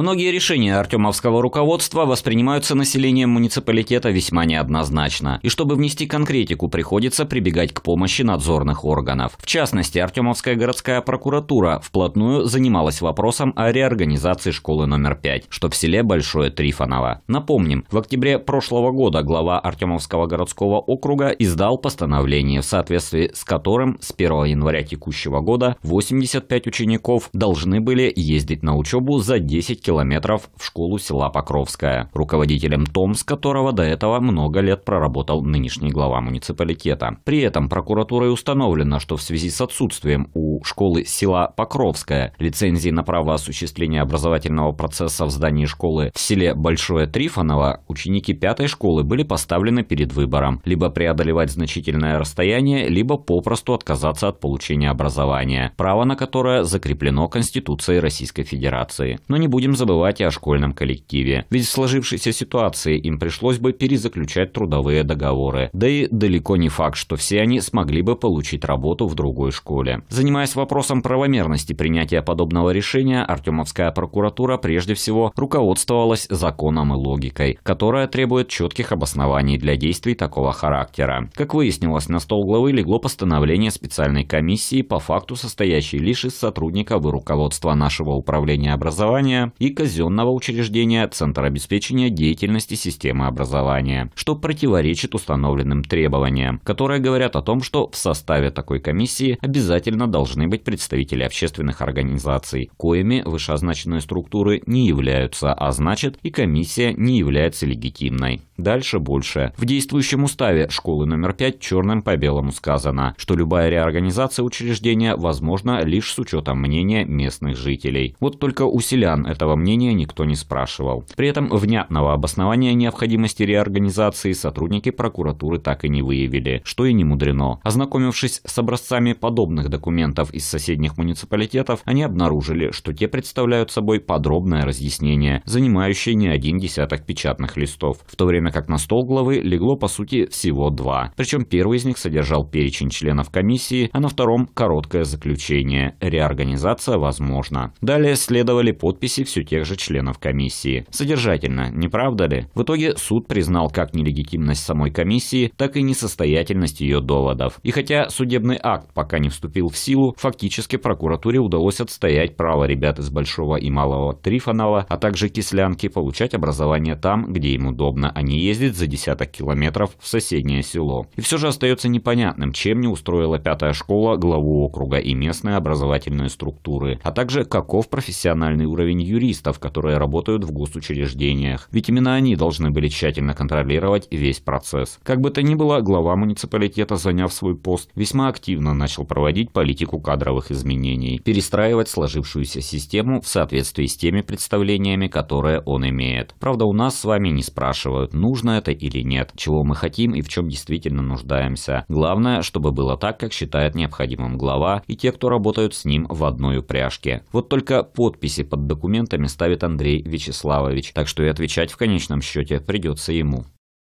Многие решения артемовского руководства воспринимаются населением муниципалитета весьма неоднозначно, и чтобы внести конкретику, приходится прибегать к помощи надзорных органов. В частности, Артемовская городская прокуратура вплотную занималась вопросом о реорганизации школы номер 5, что в селе Большое Трифоново. Напомним, в октябре прошлого года глава Артемовского городского округа издал постановление, в соответствии с которым с 1 января текущего года 85 учеников должны были ездить на учебу за 10 километров в школу села Покровская, руководителем ТОМС которого до этого много лет проработал нынешний глава муниципалитета. При этом прокуратурой установлено, что в связи с отсутствием у школы села Покровская. Лицензии на право осуществления образовательного процесса в здании школы в селе Большое Трифоново ученики пятой школы были поставлены перед выбором – либо преодолевать значительное расстояние, либо попросту отказаться от получения образования, право на которое закреплено Конституцией Российской Федерации. Но не будем забывать и о школьном коллективе. Ведь в сложившейся ситуации им пришлось бы перезаключать трудовые договоры. Да и далеко не факт, что все они смогли бы получить работу в другой школе. Занимаясь Занимаясь вопросом правомерности принятия подобного решения, Артемовская прокуратура прежде всего руководствовалась законом и логикой, которая требует четких обоснований для действий такого характера. Как выяснилось, на стол главы легло постановление специальной комиссии по факту, состоящей лишь из сотрудников и руководства нашего управления образования и казенного учреждения Центра обеспечения деятельности системы образования, что противоречит установленным требованиям, которые говорят о том, что в составе такой комиссии обязательно должны должны быть представители общественных организаций, коими вышеозначенные структуры не являются, а значит и комиссия не является легитимной. Дальше больше. В действующем уставе школы номер 5 черным по белому сказано, что любая реорганизация учреждения возможна лишь с учетом мнения местных жителей. Вот только у селян этого мнения никто не спрашивал. При этом внятного обоснования необходимости реорганизации сотрудники прокуратуры так и не выявили, что и не мудрено. Ознакомившись с образцами подобных документов из соседних муниципалитетов, они обнаружили, что те представляют собой подробное разъяснение, занимающее не один десяток печатных листов, в то время время как на стол главы легло по сути всего два. Причем первый из них содержал перечень членов комиссии, а на втором – короткое заключение. Реорганизация возможна. Далее следовали подписи все тех же членов комиссии. Содержательно, не правда ли? В итоге суд признал как нелегитимность самой комиссии, так и несостоятельность ее доводов. И хотя судебный акт пока не вступил в силу, фактически прокуратуре удалось отстоять право ребят из Большого и Малого Трифонова, а также Кислянки получать образование там, где им удобно, а не Ездит за десяток километров в соседнее село. И все же остается непонятным, чем не устроила пятая школа главу округа и местные образовательные структуры, а также каков профессиональный уровень юристов, которые работают в госучреждениях. Ведь именно они должны были тщательно контролировать весь процесс. Как бы то ни было, глава муниципалитета, заняв свой пост, весьма активно начал проводить политику кадровых изменений, перестраивать сложившуюся систему в соответствии с теми представлениями, которые он имеет. Правда, у нас с вами не спрашивают, ну нужно это или нет, чего мы хотим и в чем действительно нуждаемся. Главное, чтобы было так, как считает необходимым глава и те, кто работают с ним в одной упряжке. Вот только подписи под документами ставит Андрей Вячеславович, так что и отвечать в конечном счете придется ему.